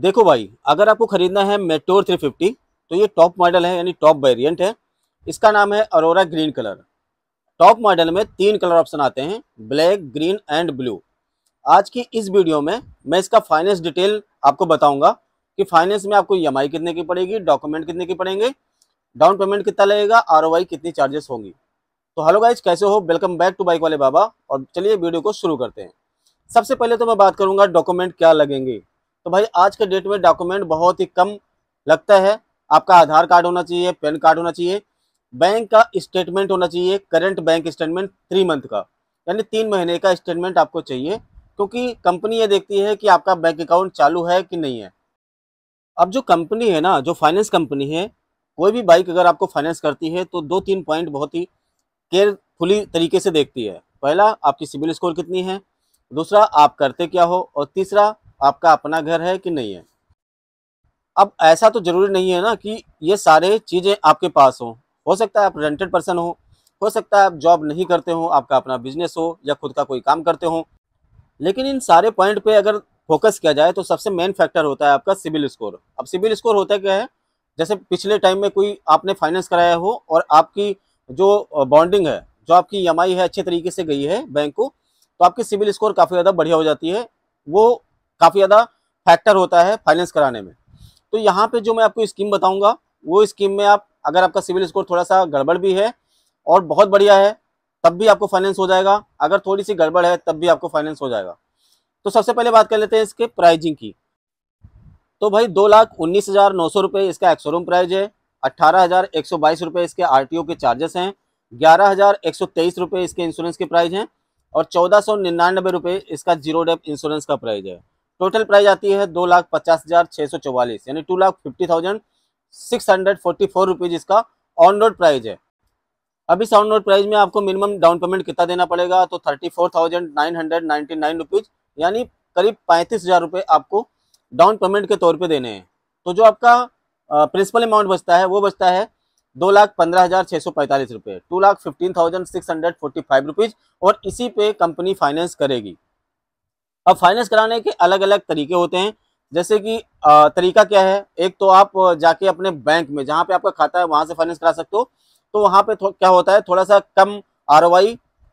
देखो भाई अगर आपको खरीदना है थ्री 350 तो ये टॉप मॉडल है यानी टॉप वेरिएंट है इसका नाम है aurora green colour top model में तीन कलर ऑप्शन आते हैं ब्लैक ग्रीन एंड ब्लू आज की इस वीडियो में मैं इसका फाइनेंस डिटेल आपको बताऊंगा कि फाइनेंस में आपको ई e कितने की पड़ेगी डॉक्यूमेंट कितने की पड़ेंगे डाउन पेमेंट कितना लगेगा आर कितनी चार्जेस होंगी तो हेलो गाइज कैसे हो वेलकम बैक टू बाइक वाले बाबा और चलिए वीडियो को शुरू करते हैं सबसे पहले तो मैं बात करूंगा डॉक्यूमेंट क्या लगेंगे तो भाई आज के डेट में डॉक्यूमेंट बहुत ही कम लगता है आपका आधार कार्ड होना चाहिए पैन कार्ड होना चाहिए बैंक का स्टेटमेंट होना चाहिए current bank statement three month का यानी तीन महीने का स्टेटमेंट आपको चाहिए क्योंकि कंपनी ये देखती है कि आपका बैंक अकाउंट चालू है कि नहीं है अब जो कंपनी है ना जो फाइनेंस कंपनी है कोई भी बाइक अगर आपको फाइनेंस करती है तो दो तीन पॉइंट बहुत ही केयरफुली तरीके से देखती है पहला आपकी सिविल स्कोर कितनी है दूसरा आप करते क्या हो और तीसरा आपका अपना घर है कि नहीं है अब ऐसा तो ज़रूरी नहीं है ना कि ये सारे चीज़ें आपके पास हों हो सकता है आप रेंटेड पर्सन हो हो सकता है आप जॉब नहीं करते हो आपका अपना बिजनेस हो या खुद का कोई काम करते हो लेकिन इन सारे पॉइंट पे अगर फोकस किया जाए तो सबसे मेन फैक्टर होता है आपका सिविल स्कोर अब सिविल स्कोर होता क्या है जैसे पिछले टाइम में कोई आपने फाइनेंस कराया हो और आपकी जो बॉन्डिंग है जो आपकी ई e है अच्छे तरीके से गई है बैंक को तो आपकी सिविल स्कोर काफ़ी ज़्यादा बढ़िया हो जाती है वो काफ़ी ज़्यादा फैक्टर होता है फाइनेंस कराने में तो यहाँ पे जो मैं आपको स्कीम बताऊंगा वो स्कीम में आप अगर आपका सिविल स्कोर थोड़ा सा गड़बड़ भी है और बहुत बढ़िया है तब भी आपको फाइनेंस हो जाएगा अगर थोड़ी सी गड़बड़ है तब भी आपको फाइनेंस हो जाएगा तो सबसे पहले बात कर लेते हैं इसके प्राइजिंग की तो भाई दो लाख उन्नीस हज़ार नौ सौ रुपये इसका एक्सोरूम प्राइज है अट्ठारह हज़ार एक सौ बाईस रुपये इसके आर टी ओ के चार्जेस हैं ग्यारह हज़ार एक सौ तेईस रुपये इसके इंश्योरेंस के प्राइज हैं और चौदह सौ निन्यानबे रुपये इसका जीरो डेप इंश्योरेंस का प्राइज है टोटल प्राइस आती है दो लाख पचास हजार छः सौ चौवालीस यानी two lakh fifty thousand six hundred forty four rupees इसका ऑन रोड प्राइज है अब इस ऑन रोड प्राइज में आपको मिनिमम डाउन पेमेंट कितना देना पड़ेगा तो thirty four thousand nine hundred ninety nine rupees यानी करीब पैंतीस हज़ार रुपये आपको डाउन पेमेंट के तौर पर देने हैं तो जो आपका प्रिंसिपल अमाउंट बचता है वो बचता है दो लाख पंद्रह हज़ार छः सौ पैंतालीस रुपये two lakh fifteen thousand six hundred forty five rupees और इसी पे कंपनी फाइनेंस करेगी अब फाइनेंस कराने के अलग अलग तरीके होते हैं जैसे कि तरीका क्या है एक तो आप जाके अपने बैंक में जहाँ पे आपका खाता है वहाँ से फाइनेंस करा सकते हो तो वहाँ पे क्या होता है थोड़ा सा कम आर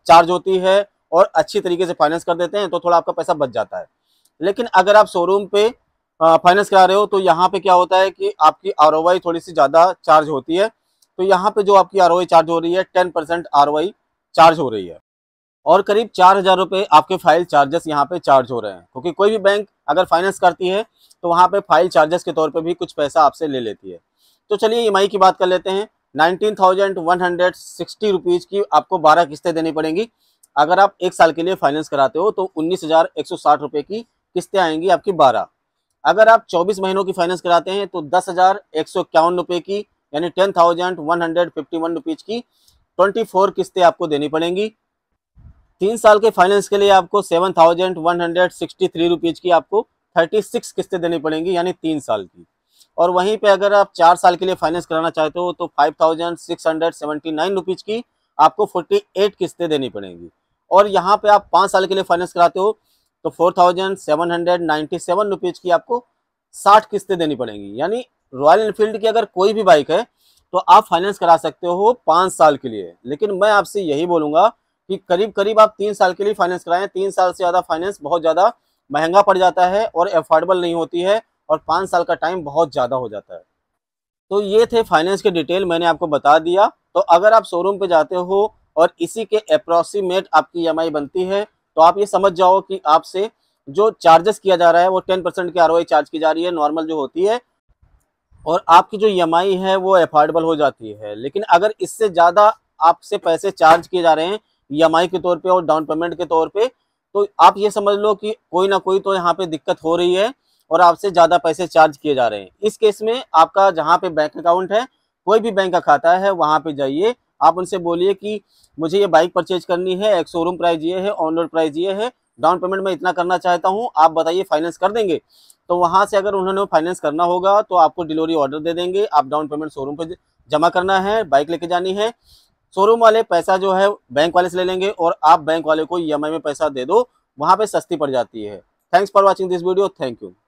चार्ज होती है और अच्छी तरीके से फाइनेंस कर देते हैं तो थोड़ा आपका पैसा बच जाता है लेकिन अगर आप शोरूम पे फाइनेंस करा रहे हो तो यहाँ पे क्या होता है कि आपकी आर थोड़ी सी ज़्यादा चार्ज होती है तो यहाँ पे जो आपकी आर चार्ज हो रही है टेन परसेंट चार्ज हो रही है और करीब चार हज़ार रुपये आपके फाइल चार्जेस यहाँ पे चार्ज हो रहे हैं क्योंकि कोई भी बैंक अगर फाइनेंस करती है तो वहाँ पे फाइल चार्जेस के तौर पे भी कुछ पैसा आपसे ले लेती है तो चलिए ई की बात कर लेते हैं nineteen thousand one hundred sixty rupees की आपको बारह किस्तें देनी पड़ेंगी अगर आप एक साल के लिए फाइनेंस कराते हो तो उन्नीस हज़ार एक सौ साठ रुपये की किस्तें आएंगी आपकी बारह अगर आप चौबीस महीनों की फाइनेंस कराते हैं तो दस हज़ार एक सौ इक्यावन रुपये की यानी ten thousand one hundred fifty one rupees की ट्वेंटी फोर किस्तें आपको देनी पड़ेंगी तीन साल के फाइनेंस के लिए आपको seven thousand one hundred sixty three rupees की आपको थर्टी सिक्स किस्तें देनी पड़ेंगी यानी तीन साल की और वहीं पे अगर आप चार साल के लिए फाइनेंस कराना चाहते हो तो five thousand six hundred seventy nine rupees की आपको फोर्टी एट किस्तें देनी पड़ेंगी और यहाँ पे आप पाँच साल के लिए फाइनेंस कराते हो तो four thousand seven hundred ninety seven rupees की आपको साठ किस्तें देनी पड़ेंगी यानी रॉयल इनफील्ड की अगर कोई भी बाइक है तो आप फाइनेंस करा सकते हो पाँच साल के लिए लेकिन मैं आपसे यही बोलूँगा कि करीब करीब आप तीन साल के लिए फाइनेंस कराएं तीन साल से ज़्यादा फाइनेंस बहुत ज़्यादा महंगा पड़ जाता है और एफोर्डेबल नहीं होती है और पाँच साल का टाइम बहुत ज़्यादा हो जाता है तो ये थे फाइनेंस के डिटेल मैंने आपको बता दिया तो अगर आप शोरूम पे जाते हो और इसी के अप्रोक्सीमेट आपकी ई e बनती है तो आप ये समझ जाओ कि आपसे जो चार्जेस किया जा रहा है वो टेन परसेंट की आर चार्ज की जा रही है नॉर्मल जो होती है और आपकी जो ई e है वो अफोर्डेबल हो जाती है लेकिन अगर इससे ज़्यादा आपसे पैसे चार्ज किए जा रहे हैं ई के तौर पे और डाउन पेमेंट के तौर पे तो आप ये समझ लो कि कोई ना कोई तो यहाँ पे दिक्कत हो रही है और आपसे ज़्यादा पैसे चार्ज किए जा रहे हैं इस केस में आपका जहाँ पे बैंक अकाउंट है कोई भी बैंक का खाता है वहाँ पे जाइए आप उनसे बोलिए कि मुझे ये बाइक परचेज करनी है एक शोरूम प्राइस ये है ऑन रोड प्राइस ये है डाउन पेमेंट मैं इतना करना चाहता हूँ आप बताइए फाइनेंस कर देंगे तो वहाँ से अगर उन्होंने फाइनेंस करना होगा तो आपको डिलीवरी ऑर्डर दे देंगे आप डाउन पेमेंट शोरूम पर जमा करना है बाइक लेके जानी है शोरूम वाले पैसा जो है बैंक वाले से ले लेंगे और आप बैंक वाले को ई में पैसा दे दो वहाँ पर सस्ती पड़ जाती है thanks for watching this video thank you